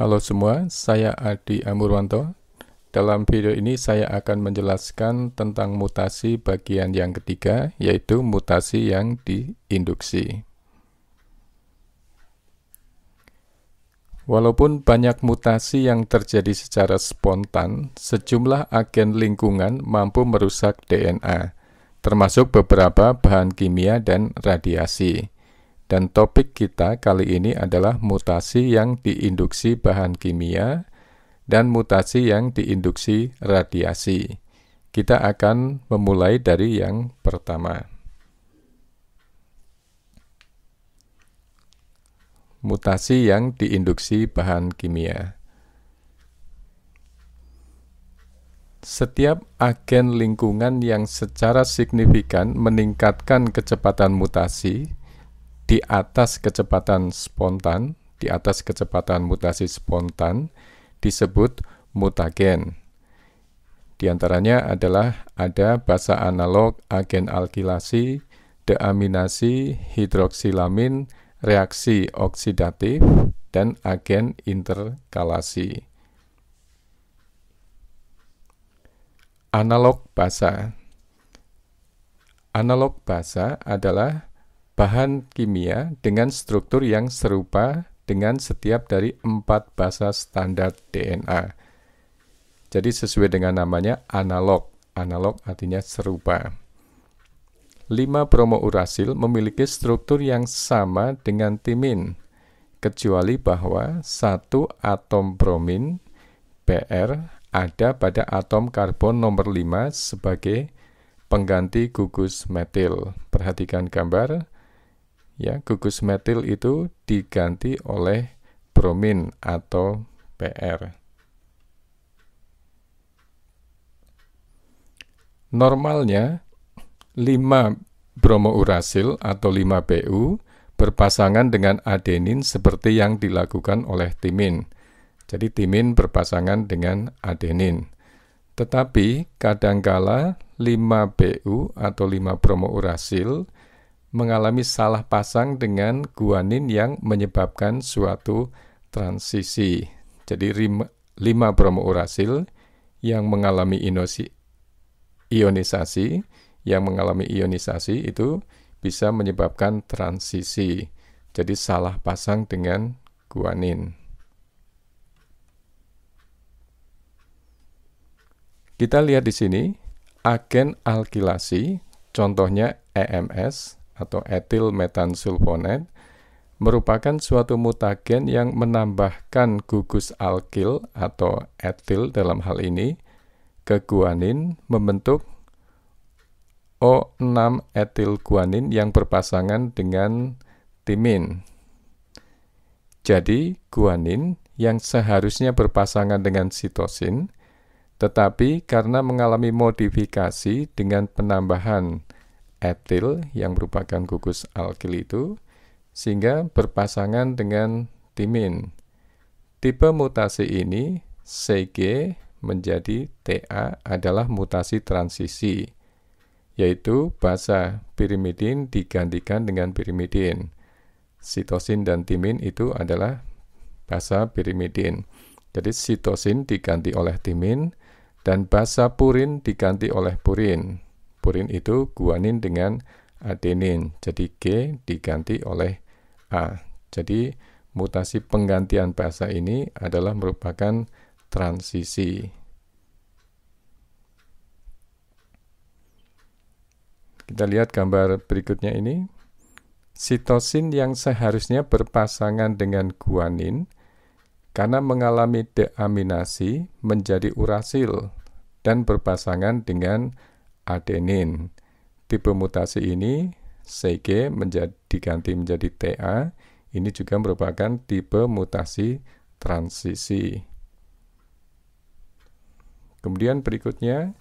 Halo semua, saya Adi Amurwanto. Dalam video ini saya akan menjelaskan tentang mutasi bagian yang ketiga, yaitu mutasi yang diinduksi. Walaupun banyak mutasi yang terjadi secara spontan, sejumlah agen lingkungan mampu merusak DNA, termasuk beberapa bahan kimia dan radiasi. Dan topik kita kali ini adalah mutasi yang diinduksi bahan kimia dan mutasi yang diinduksi radiasi. Kita akan memulai dari yang pertama. Mutasi yang diinduksi bahan kimia. Setiap agen lingkungan yang secara signifikan meningkatkan kecepatan mutasi di atas kecepatan spontan, di atas kecepatan mutasi spontan disebut mutagen. Di antaranya adalah ada basa analog agen alkilasi, deaminasi, hidroksilamin, reaksi oksidatif, dan agen interkalasi. Analog basa Analog basa adalah bahan kimia dengan struktur yang serupa dengan setiap dari empat basa standar DNA. Jadi sesuai dengan namanya analog. Analog artinya serupa. 5 urasil memiliki struktur yang sama dengan timin, kecuali bahwa satu atom bromin BR ada pada atom karbon nomor 5 sebagai pengganti gugus metil. Perhatikan gambar ya gugus metil itu diganti oleh bromin atau PR. Normalnya 5 bromourasil atau 5 PU berpasangan dengan adenin seperti yang dilakukan oleh timin. Jadi timin berpasangan dengan adenin. Tetapi kadangkala 5 PU atau 5 bromourasil mengalami salah pasang dengan guanin yang menyebabkan suatu transisi. Jadi 5 bromourasil yang mengalami inosi, ionisasi, yang mengalami ionisasi itu bisa menyebabkan transisi. Jadi salah pasang dengan guanin. Kita lihat di sini agen alkilasi, contohnya EMS atau etil sulfonat merupakan suatu mutagen yang menambahkan gugus alkil atau etil dalam hal ini ke guanin membentuk O6 etil guanin yang berpasangan dengan timin. Jadi guanin yang seharusnya berpasangan dengan sitosin tetapi karena mengalami modifikasi dengan penambahan etil yang merupakan gugus alkil itu sehingga berpasangan dengan timin. Tipe mutasi ini CG menjadi TA adalah mutasi transisi, yaitu basa pirimidin digantikan dengan pirimidin. Sitosin dan timin itu adalah basa pirimidin. Jadi sitosin diganti oleh timin dan basa purin diganti oleh purin. Purin itu guanin dengan adenin. Jadi G diganti oleh A. Jadi mutasi penggantian bahasa ini adalah merupakan transisi. Kita lihat gambar berikutnya ini. Sitosin yang seharusnya berpasangan dengan guanin karena mengalami deaminasi menjadi urasil dan berpasangan dengan adenin. Tipe mutasi ini CG menjadi diganti menjadi TA. Ini juga merupakan tipe mutasi transisi. Kemudian berikutnya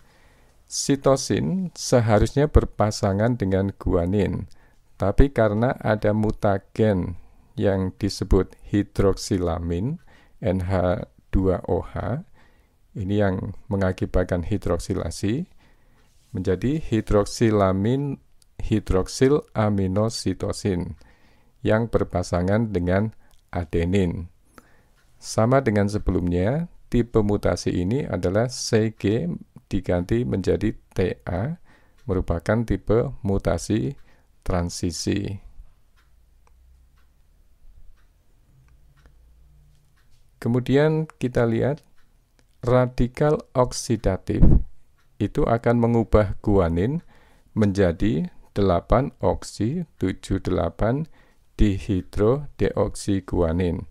sitosin seharusnya berpasangan dengan guanin, tapi karena ada mutagen yang disebut hidroksilamin NH2OH ini yang mengakibatkan hidroksilasi, menjadi hidroksilamin hidroksil aminositosin yang berpasangan dengan adenin. Sama dengan sebelumnya, tipe mutasi ini adalah CG diganti menjadi TA, merupakan tipe mutasi transisi. Kemudian kita lihat radikal oksidatif itu akan mengubah guanin menjadi 8 oksi 78 dihidrodeoksiguanin.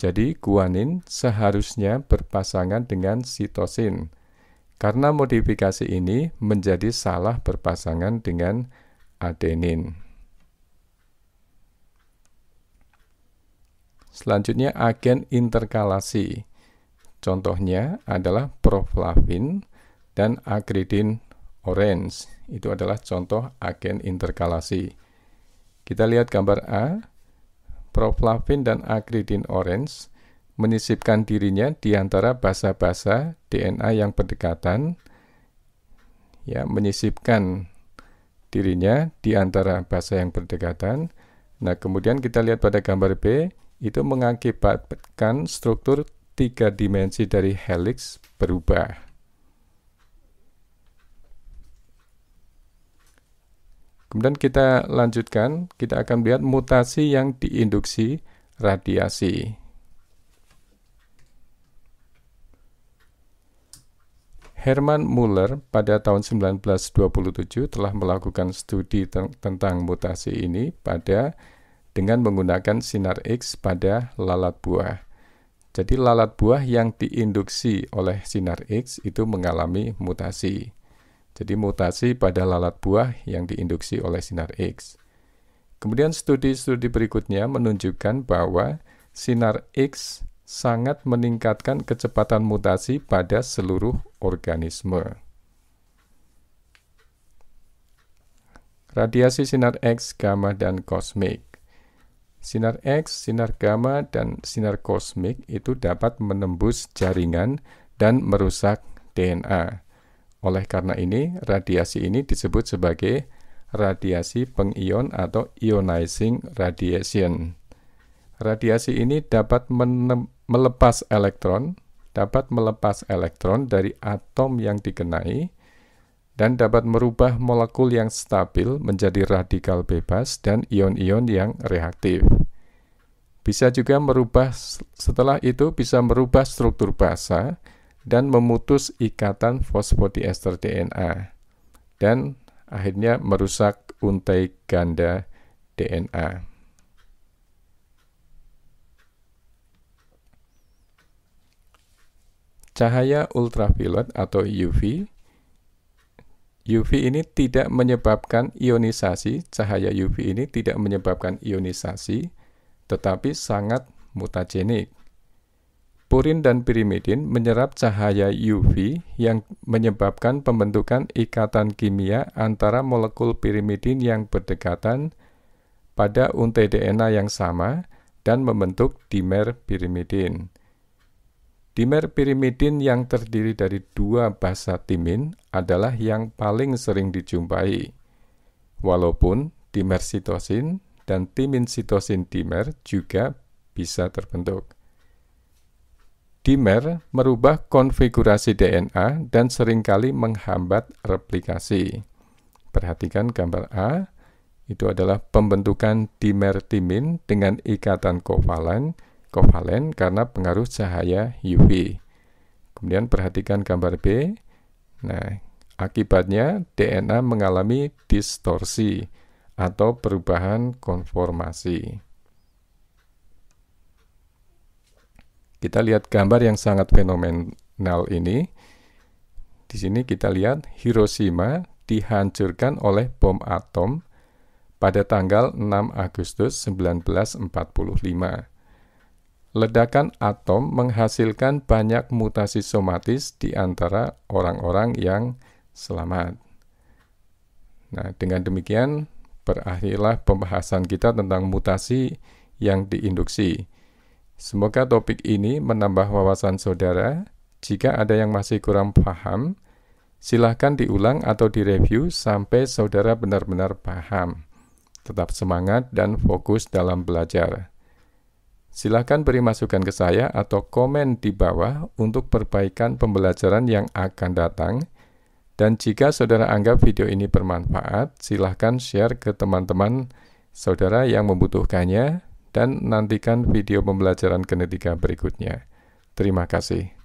Jadi guanin seharusnya berpasangan dengan sitosin. Karena modifikasi ini menjadi salah berpasangan dengan adenin. Selanjutnya agen interkalasi. Contohnya adalah proflavin dan agridin orange. Itu adalah contoh agen interkalasi. Kita lihat gambar A. Proflavin dan agridin orange menyisipkan dirinya di antara basa-basa DNA yang berdekatan. Ya, menyisipkan dirinya di antara basa yang berdekatan. Nah, kemudian kita lihat pada gambar B, itu mengakibatkan struktur tiga dimensi dari helix berubah. Kemudian kita lanjutkan, kita akan lihat mutasi yang diinduksi radiasi. Herman Muller pada tahun 1927 telah melakukan studi tentang mutasi ini pada dengan menggunakan sinar X pada lalat buah. Jadi lalat buah yang diinduksi oleh sinar X itu mengalami mutasi. Jadi mutasi pada lalat buah yang diinduksi oleh sinar X. Kemudian studi-studi berikutnya menunjukkan bahwa sinar X sangat meningkatkan kecepatan mutasi pada seluruh organisme. Radiasi sinar X, gamma, dan kosmik. Sinar X, sinar gamma, dan sinar kosmik itu dapat menembus jaringan dan merusak DNA. Oleh karena ini, radiasi ini disebut sebagai radiasi pengion atau ionizing radiation. Radiasi ini dapat melepas elektron, dapat melepas elektron dari atom yang dikenai, dan dapat merubah molekul yang stabil menjadi radikal bebas dan ion-ion yang reaktif. Bisa juga merubah setelah itu bisa merubah struktur basa dan memutus ikatan fosfodiester DNA dan akhirnya merusak untai ganda DNA. Cahaya ultraviolet atau UV UV ini tidak menyebabkan ionisasi, cahaya UV ini tidak menyebabkan ionisasi, tetapi sangat mutagenik. Purin dan pirimidin menyerap cahaya UV yang menyebabkan pembentukan ikatan kimia antara molekul pirimidin yang berdekatan pada untai DNA yang sama dan membentuk dimer pirimidin. Dimer pirimidin yang terdiri dari dua basa timin adalah yang paling sering dijumpai. Walaupun dimer sitosin dan timin sitosin dimer juga bisa terbentuk dimer merubah konfigurasi DNA dan seringkali menghambat replikasi. Perhatikan gambar A, itu adalah pembentukan dimer timin dengan ikatan kovalen, kovalen karena pengaruh cahaya UV. Kemudian perhatikan gambar B. Nah, akibatnya DNA mengalami distorsi atau perubahan konformasi. Kita lihat gambar yang sangat fenomenal ini. Di sini kita lihat Hiroshima dihancurkan oleh bom atom pada tanggal 6 Agustus 1945. Ledakan atom menghasilkan banyak mutasi somatis di antara orang-orang yang selamat. Nah, dengan demikian berakhirlah pembahasan kita tentang mutasi yang diinduksi. Semoga topik ini menambah wawasan saudara. Jika ada yang masih kurang paham, silahkan diulang atau direview sampai saudara benar-benar paham. Tetap semangat dan fokus dalam belajar. Silahkan beri masukan ke saya atau komen di bawah untuk perbaikan pembelajaran yang akan datang. Dan jika saudara anggap video ini bermanfaat, silahkan share ke teman-teman saudara yang membutuhkannya dan nantikan video pembelajaran genetika berikutnya. Terima kasih.